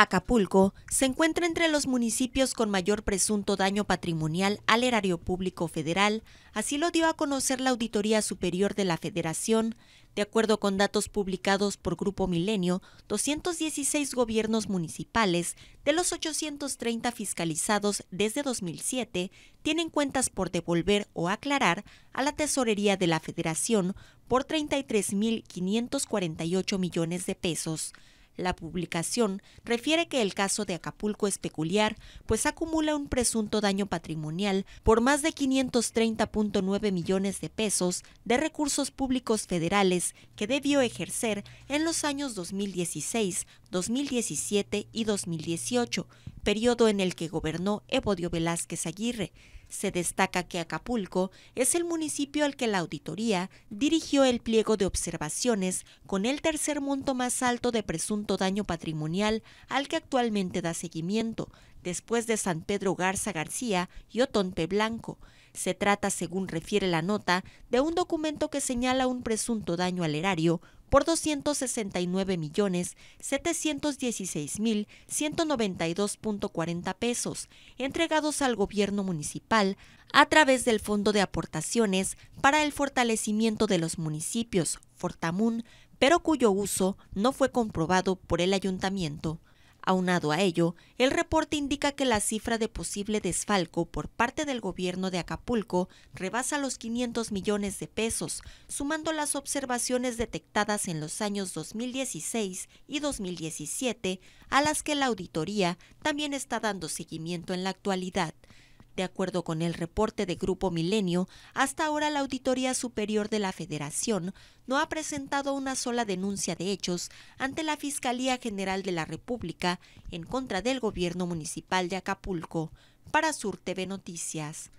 Acapulco se encuentra entre los municipios con mayor presunto daño patrimonial al erario público federal, así lo dio a conocer la Auditoría Superior de la Federación. De acuerdo con datos publicados por Grupo Milenio, 216 gobiernos municipales de los 830 fiscalizados desde 2007 tienen cuentas por devolver o aclarar a la tesorería de la Federación por 33.548 millones de pesos. La publicación refiere que el caso de Acapulco es peculiar, pues acumula un presunto daño patrimonial por más de 530.9 millones de pesos de recursos públicos federales que debió ejercer en los años 2016, 2017 y 2018, periodo en el que gobernó Evodio Velázquez Aguirre. Se destaca que Acapulco es el municipio al que la auditoría dirigió el pliego de observaciones con el tercer monto más alto de presunto daño patrimonial al que actualmente da seguimiento, después de San Pedro Garza García y Otonpe Blanco. Se trata, según refiere la nota, de un documento que señala un presunto daño al erario por 269.716.192.40 pesos entregados al gobierno municipal a través del Fondo de Aportaciones para el Fortalecimiento de los Municipios, Fortamún, pero cuyo uso no fue comprobado por el ayuntamiento. Aunado a ello, el reporte indica que la cifra de posible desfalco por parte del gobierno de Acapulco rebasa los 500 millones de pesos, sumando las observaciones detectadas en los años 2016 y 2017, a las que la auditoría también está dando seguimiento en la actualidad. De acuerdo con el reporte de Grupo Milenio, hasta ahora la Auditoría Superior de la Federación no ha presentado una sola denuncia de hechos ante la Fiscalía General de la República en contra del gobierno municipal de Acapulco. Para Sur TV Noticias,